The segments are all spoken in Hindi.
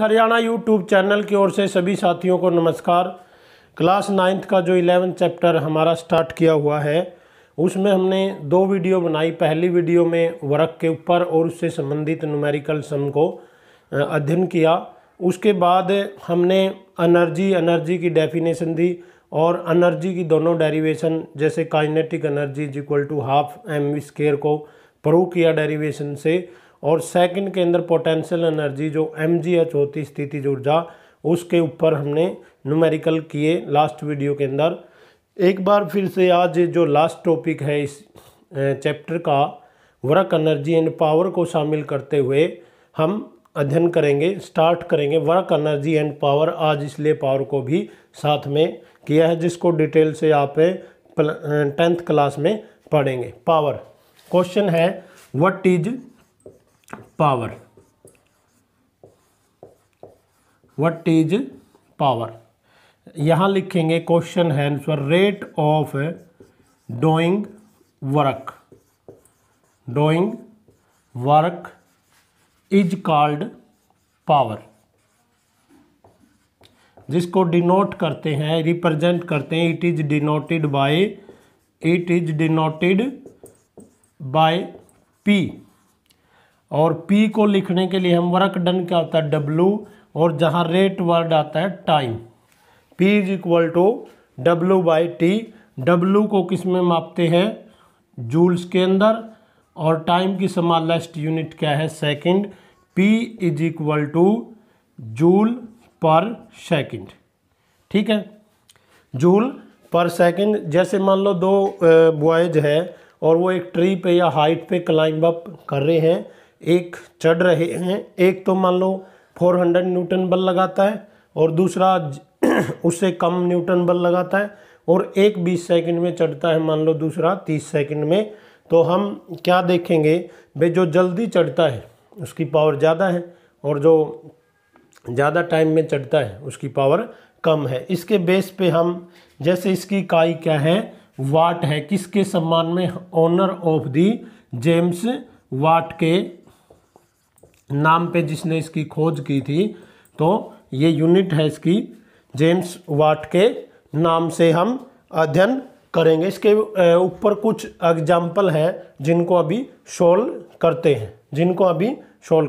हरियाणा यूट्यूब चैनल की ओर से सभी साथियों को नमस्कार क्लास नाइन्थ का जो इलेवन चैप्टर हमारा स्टार्ट किया हुआ है उसमें हमने दो वीडियो बनाई पहली वीडियो में वर्क के ऊपर और उससे संबंधित न्यूमेरिकल सम को अध्ययन किया उसके बाद हमने एनर्जी एनर्जी की डेफिनेशन दी और एनर्जी की दोनों डेरिवेशन जैसे kinetic energy is equal to half M square को प्रूव किया डेरिवेशन से और सेकंड के अंदर पोटेंशियल एनर्जी जो एम होती स्थिति ऊर्जा उसके ऊपर हमने न्यूमेरिकल किए लास्ट वीडियो के अंदर एक बार फिर से आज जो लास्ट टॉपिक है इस चैप्टर का वर्क एनर्जी एंड पावर को शामिल करते हुए हम अध्ययन करेंगे स्टार्ट करेंगे वर्क एनर्जी एंड पावर आज इसलिए पावर को भी साथ में किया है जिसको डिटेल से आप टेंथ क्लास में पढ़ेंगे पावर क्वेश्चन है what is power what is power यहाँ लिखेंगे क्वेश्चन है answer rate of doing work doing work is called power जिसको डिनोट करते हैं रिप्रेजेंट करते हैं it is denoted by it is denoted by P और पी को लिखने के लिए हम वर्क डन क्या होता है डब्लू और जहाँ रेट वर्ड आता है time P is equal to W by T W को किस में मापते हैं जूल्स के अंदर और टाइम की समान लास्ट यूनिट क्या है second P is equal to joule per second ठीक है जूल पर सेकंड जैसे मान लो दो बॉयज है और वो एक ट्री पे या हाइट पे क्लाइंब अप कर रहे हैं एक चढ़ रहे हैं एक तो मान लो 400 न्यूटन बल लगाता है और दूसरा उससे कम न्यूटन बल लगाता है और एक 20 सेकंड में चढ़ता है मान लो दूसरा 30 सेकंड में तो हम क्या देखेंगे भाई जो जल्दी चढ़ता है उसकी पावर ज़्यादा है और जो ज़्यादा टाइम में चढ़ता है उसकी पावर कम है इसके बेस पे हम जैसे इसकी इकाई क्या है वाट है किसके सम्मान में honour of the James Watt के नाम पे जिसने इसकी खोज की थी तो ये यूनिट है इसकी जेम्स वाट के नाम से हम अध्ययन करेंगे इसके ऊपर कुछ एग्जाम्पल हैं जिनको अभी सोल्व करते हैं जिनको अभी सोल्व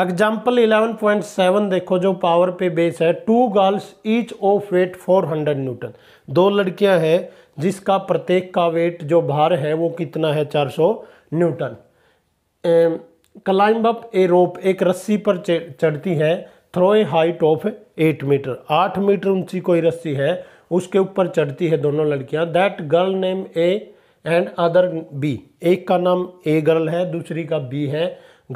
एग्जाम्पल 11.7 देखो जो पावर पे बेस है two girls each of weight 400 newton दो लड़कियां हैं जिसका प्रत्येक का वेट जो भार है वो कितना है 400 newton climb up a rope एक रस्सी पर चढ़ती है through a height of eight metre आठ मीटर ऊंची कोई रस्सी है उसके ऊपर चढ़ती है दोनों लड़कियां that girl name A and other B एक का नाम ए गर्ल है दूसरी का बी है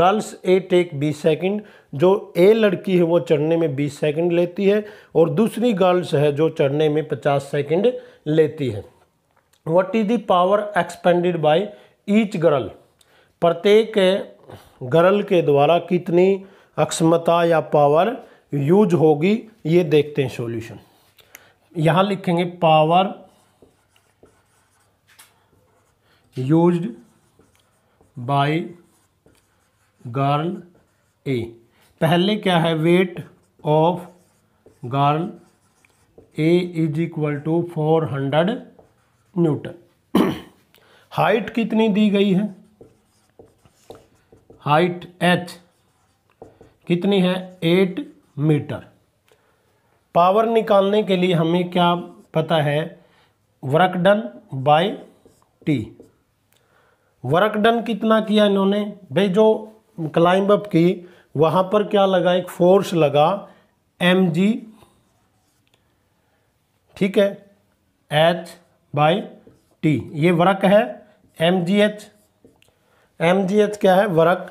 गर्ल्स ए टेक बीस सेकंड जो ए लड़की है वो चढ़ने में बीस सेकंड लेती है और दूसरी गर्ल्स है जो चढ़ने में पचास सेकंड लेती है what is the power expended by each girl प्रत्येक गरल के द्वारा कितनी अक्षमता या पावर यूज होगी ये देखते हैं सॉल्यूशन यहाँ लिखेंगे power used by girl A पहले क्या है weight of girl A is equal to four hundred newton height कितनी दी गई है हाइट एच कितनी है एट मीटर पावर निकालने के लिए हमें क्या पता है work done by T work done कितना किया इन्होंने भाई जो क्लाइंब अप की वहाँ पर क्या लगा एक फोर्स लगा एम जी ठीक है एच बाय टी ये वर्क है M G H M G H क्या है वर्क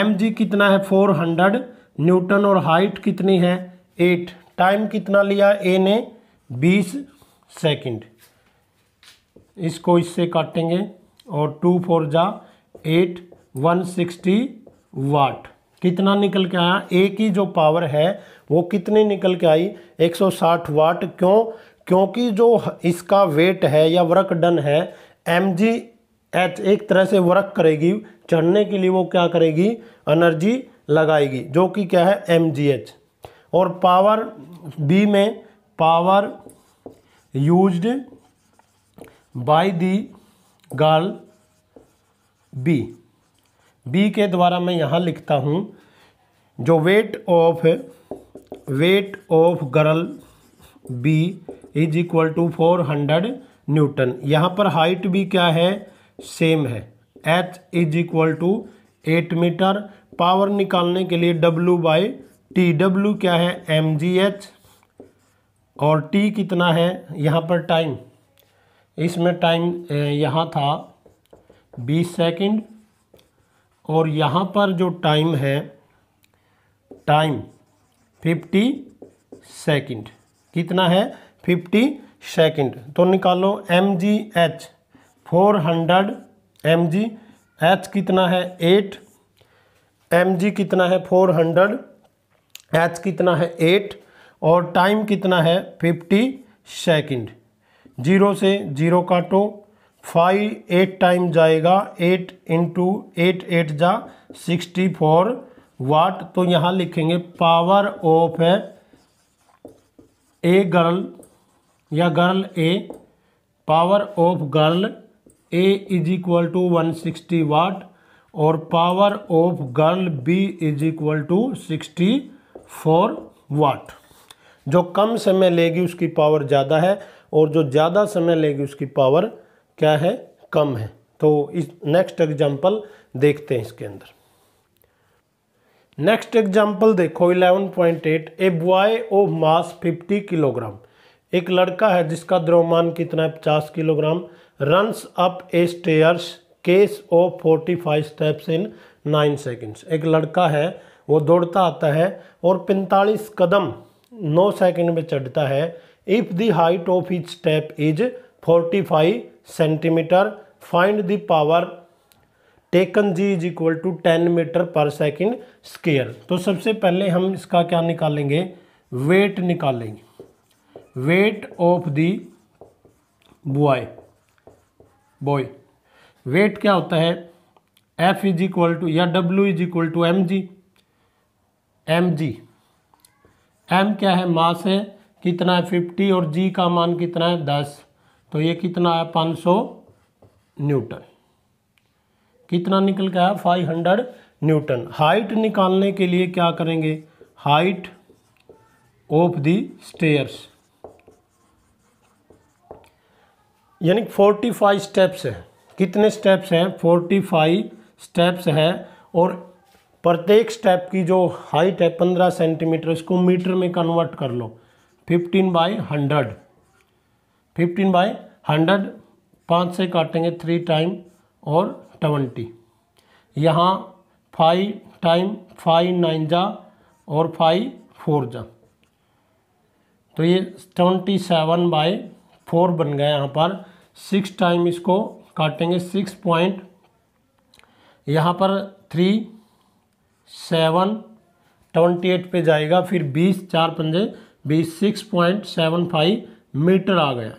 एम जी कितना है फोर हंड्रेड न्यूटन और हाइट कितनी है एट टाइम कितना लिया ए ने बीस सेकेंड इसको इससे काटेंगे और टू फोर जा एट वन सिक्सटी वाट कितना निकल के आया ए की जो पावर है वो कितनी निकल के आई 160 वाट क्यों क्योंकि जो इसका वेट है या वर्क डन है एम जी एच एक तरह से वर्क करेगी चढ़ने के लिए वो क्या करेगी एनर्जी लगाएगी जो कि क्या है एम और पावर बी में power used by the girl B B के द्वारा मैं यहाँ लिखता हूँ जो weight of weight of girl B is equal to four hundred newton यहाँ पर हाइट भी क्या है सेम है H is equal to eight metre power निकालने के लिए डब्लू बाई टी डब्ल्यू क्या है एम जी एच और टी कितना है यहाँ पर टाइम इसमें टाइम यहाँ था बीस सेकंड और यहाँ पर जो टाइम है टाइम फिफ्टी सेकंड कितना है फिफ्टी सेकंड तो निकालो M G H four hundred M G H कितना है एट एम जी कितना है फोर हंड्रेड एच कितना है एट और टाइम कितना है फिफ्टी सेकेंड जीरो से जीरो काटो फाइव एट टाइम जाएगा एट इंटू एट एट जा सिक्सटी फोर वाट तो यहाँ लिखेंगे पावर ऑफ है ए गर्ल या girl A power of girl A is equal to one sixty watt और power of girl B is equal to sixty four watt जो कम समय लेगी उसकी पावर ज़्यादा है और जो ज़्यादा समय लेगी उसकी पावर क्या है कम है तो इस नेक्स्ट एग्जाम्पल देखते हैं इसके अंदर नेक्स्ट एग्जाम्पल देखो 11.8 A boy of mass 50 kilogram एक लड़का है जिसका द्रव्यमान कितना है पचास kilogram runs up a stairs case of forty five steps in nine seconds एक लड़का है वो दौड़ता आता है और पैंतालीस कदम नौ सेकेंड में चढ़ता है if the height of each step is forty five centimetre find the power taken G is equal to ten metre per second square तो सबसे पहले हम इसका क्या निकालेंगे वेट निकालेंगे weight of the boy boy weight क्या होता है एफ इज इक्वल टू या W is equal to M G M G M क्या है मास है कितना है फिफ्टी और जी का मान कितना है दस तो ये कितना है पाँच सौ न्यूटन कितना निकल गया है फाइव हंड्रेड न्यूटन हाइट निकालने के लिए क्या करेंगे हाइट ऑफ दी स्टेयर्स यानी फोर्टी फाइव स्टेप्स हैं कितने स्टेप्स हैं फोर्टी फाइव स्टेप्स हैं और प्रत्येक स्टेप की जो हाइट है पंद्रह सेंटीमीटर इसको मीटर में कन्वर्ट कर लो fifteen by hundred fifteen by hundred पाँच से काटेंगे थ्री टाइम और ट्वेंटी यहाँ फाइव टाइम फाइव नाइन जा और फाइव फोर जा तो ये ट्वेंटी सेवन बाई फोर बन गया यहाँ पर सिक्स टाइम इसको काटेंगे सिक्स पॉइंट यहाँ पर थ्री सेवन ट्वेंटी एट पर जाएगा फिर बीस चार पंजे बीस six point seven five metre आ गया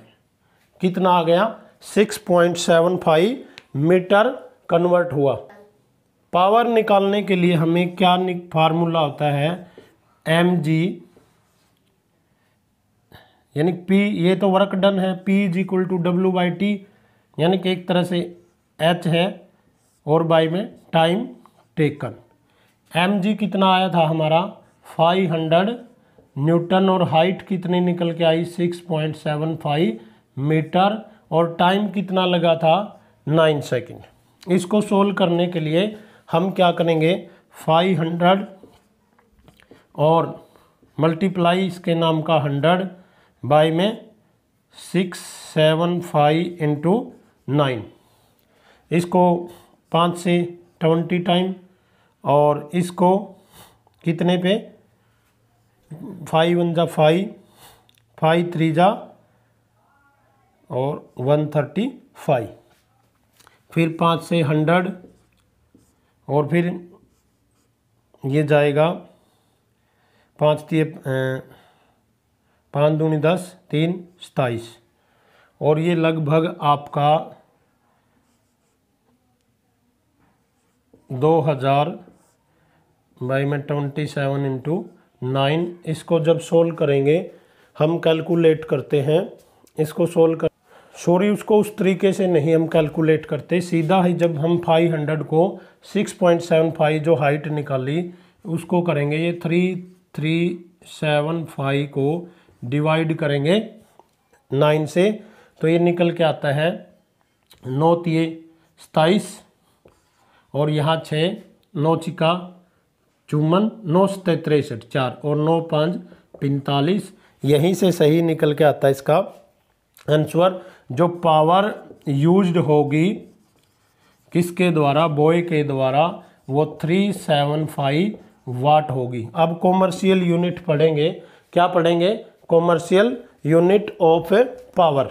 कितना आ गया six point seven five metre convert हुआ पावर निकालने के लिए हमें क्या फार्मूला होता है एम जी यानी पी ये तो वर्क डन है P is equal to W by T यानी कि एक तरह से एच है और बाई में टाइम टेकन एम जी कितना आया था हमारा 500 न्यूटन और हाइट कितनी निकल के आई 6.75 मीटर और टाइम कितना लगा था 9 सेकंड इसको सोल्व करने के लिए हम क्या करेंगे 500 और मल्टीप्लाई इसके नाम का 100 बाई में six seven five into nine इसको पाँच से ट्वेंटी टाइम और इसको कितने पे फाइव वन जा फाइव फाइव थ्री जा और वन थर्टी फाइव फिर पाँच से हंड्रेड और फिर ये जाएगा पाँच तीन पाँच दूनी दस तीन सताईस और ये लगभग आपका दो हज़ार बाई में ट्वेंटी सेवन इंटू नाइन इसको जब सोल्व करेंगे हम कैलकुलेट करते हैं इसको सोल्व कर सॉरी उसको उस तरीके से नहीं हम कैलकुलेट करते सीधा ही जब हम फाइव हंड्रेड को सिक्स पॉइंट सेवन फाइव जो हाइट निकाली उसको करेंगे ये थ्री थ्री सेवन फाइव को डिवाइड करेंगे नाइन से तो ये निकल के आता है नौ तीए सताइस और यहाँ छः नौ चिका चुमन नौ सतः तिरसठ चार और नौ पाँच पैंतालीस यहीं से सही निकल के आता है इसका आंसर जो पावर यूज्ड होगी किसके द्वारा बॉय के द्वारा वो थ्री सेवन फाइव वाट होगी अब कॉमर्शियल यूनिट पढ़ेंगे क्या पढ़ेंगे कॉमर्शियल यूनिट ऑफ पावर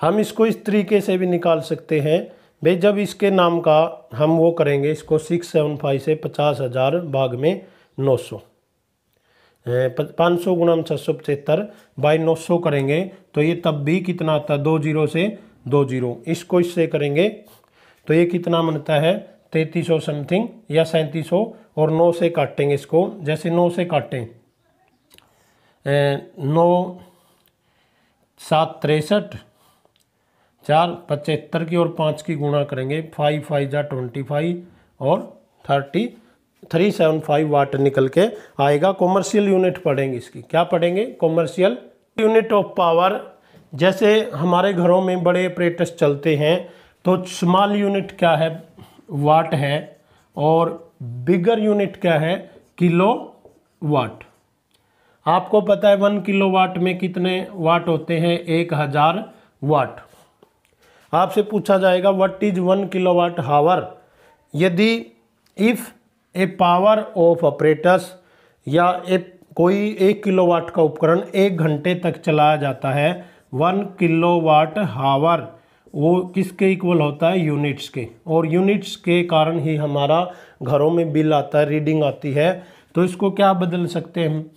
हम इसको इस तरीके से भी निकाल सकते हैं भाई जब इसके नाम का हम वो करेंगे इसको सिक्स सेवन फाइव से पचास हज़ार भाग में नौ सौ पाँच सौ गुणाम छः सौ पचहत्तर बाई नौ सौ करेंगे तो ये तब भी कितना आता है दो जीरो से दो जीरो इसको इससे करेंगे तो ये कितना बनता है तैंतीस सौ समथिंग या सैंतीस सौ और नौ से काटेंगे इसको जैसे नौ से काटें नौ सात तिरसठ चार पचहत्तर की और पाँच की गुणा करेंगे फाइव फाइव जा ट्वेंटी फाइव और thirty three seven five watt निकल के आएगा कॉमर्शियल यूनिट पढ़ेंगे इसकी क्या पढ़ेंगे कॉमर्शियल यूनिट ऑफ पावर जैसे हमारे घरों में बड़े ऑपरेटर्स चलते हैं तो स्मॉल यूनिट क्या है वाट है और बिगर यूनिट क्या है किलो वाट आपको पता है वन किलो वाट में कितने वाट होते हैं एक हज़ार वाट आपसे पूछा जाएगा what is one kilo watt hour यदि if a power of operators या ए कोई एक किलो वाट का उपकरण एक घंटे तक चलाया जाता है वन किलो वाट हावर वो किसके इक्वल होता है यूनिट्स के और यूनिट्स के कारण ही हमारा घरों में बिल आता है रीडिंग आती है तो इसको क्या बदल सकते हैं हम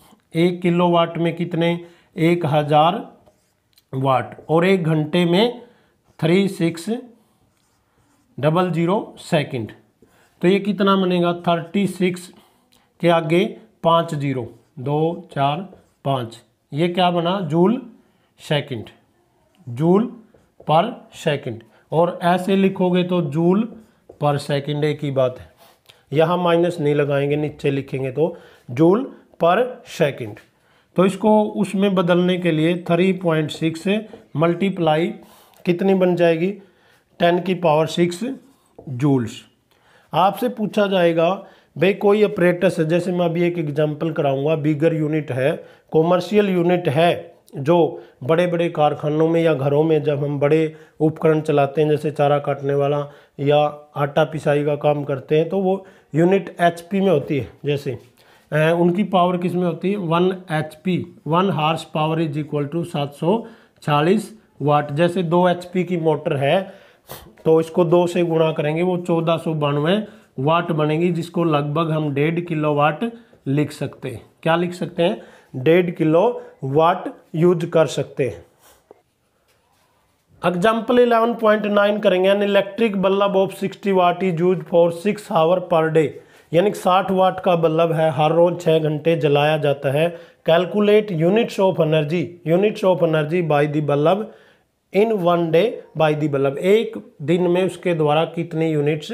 एक किलो वाट में कितने एक हज़ार वाट और एक घंटे में three six double zero second तो ये कितना बनेगा थर्टी सिक्स के आगे पाँच जीरो दो चार पाँच ये क्या बना joule second joule per second और ऐसे लिखोगे तो जूल पर सेकेंड एक ही बात है यहाँ माइनस नहीं लगाएंगे नीचे लिखेंगे तो जूल पर सेकंड तो इसको उसमें बदलने के लिए थ्री पॉइंट सिक्स मल्टीप्लाई कितनी बन जाएगी टेन की पावर सिक्स जूल्स आपसे पूछा जाएगा भाई कोई ऑपरेटर्स है जैसे मैं अभी एक एग्जांपल कराऊंगा बिगर यूनिट है कॉमर्शियल यूनिट है जो बड़े बड़े कारखानों में या घरों में जब हम बड़े उपकरण चलाते हैं जैसे चारा काटने वाला या आटा पिसाई का काम करते हैं तो वो यूनिट एचपी में होती है जैसे उनकी पावर किस में होती है one H P one horse power is equal to सात सौ चालीस वाट जैसे दो एच पी की मोटर है तो इसको दो से गुणा करेंगे वो चौदह सौ बानवे वाट बनेगी जिसको लगभग हम डेढ़ किलो वाट लिख सकते हैं क्या लिख सकते हैं डेढ़ किलो वाट यूज कर सकते हैं एग्जाम्पल 11.9 करेंगे an electric bulb of 60 watt is use for six hour per day यानी साठ वाट का बल्ब है हर रोज छः घंटे जलाया जाता है calculate units of energy units of energy by the bulb in one day by the bulb एक दिन में उसके द्वारा कितनी यूनिट्स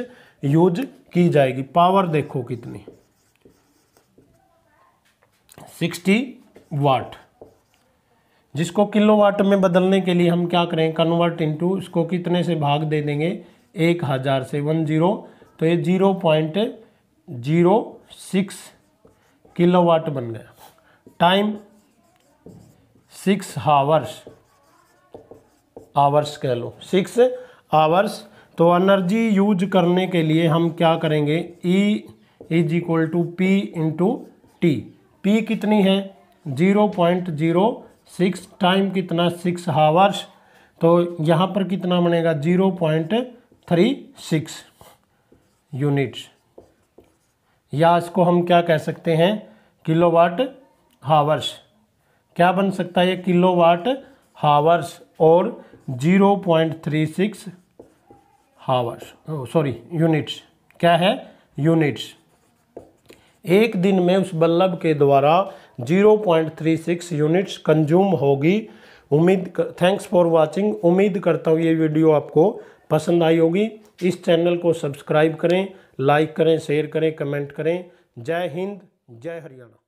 यूज की जाएगी पावर देखो कितनी 60 वाट जिसको किलो वाट में बदलने के लिए हम क्या करें कन्वर्ट इनटू इसको कितने से भाग दे देंगे एक हज़ार से वन जीरो तो ये zero point zero six kilowatt बन गया टाइम सिक्स हावर्स आवर्स कह लो सिक्स आवर्स तो एनर्जी यूज करने के लिए हम क्या करेंगे E is equal to P into T P कितनी है zero point zero six time कितना सिक्स हावर्स तो यहाँ पर कितना बनेगा zero point three six units या इसको हम क्या कह सकते हैं किलोवाट हावर्स क्या बन सकता है ये किलोवाट हावर्स और 0.36 हावर्स सॉरी यूनिट्स क्या है यूनिट्स एक दिन में उस बल्लभ के द्वारा 0.36 यूनिट्स कंज्यूम होगी उम्मीद थैंक्स फॉर वाचिंग उम्मीद करता हूँ ये वीडियो आपको पसंद आई होगी इस चैनल को सब्सक्राइब करें लाइक करें शेयर करें कमेंट करें जय हिंद जय हरियाणा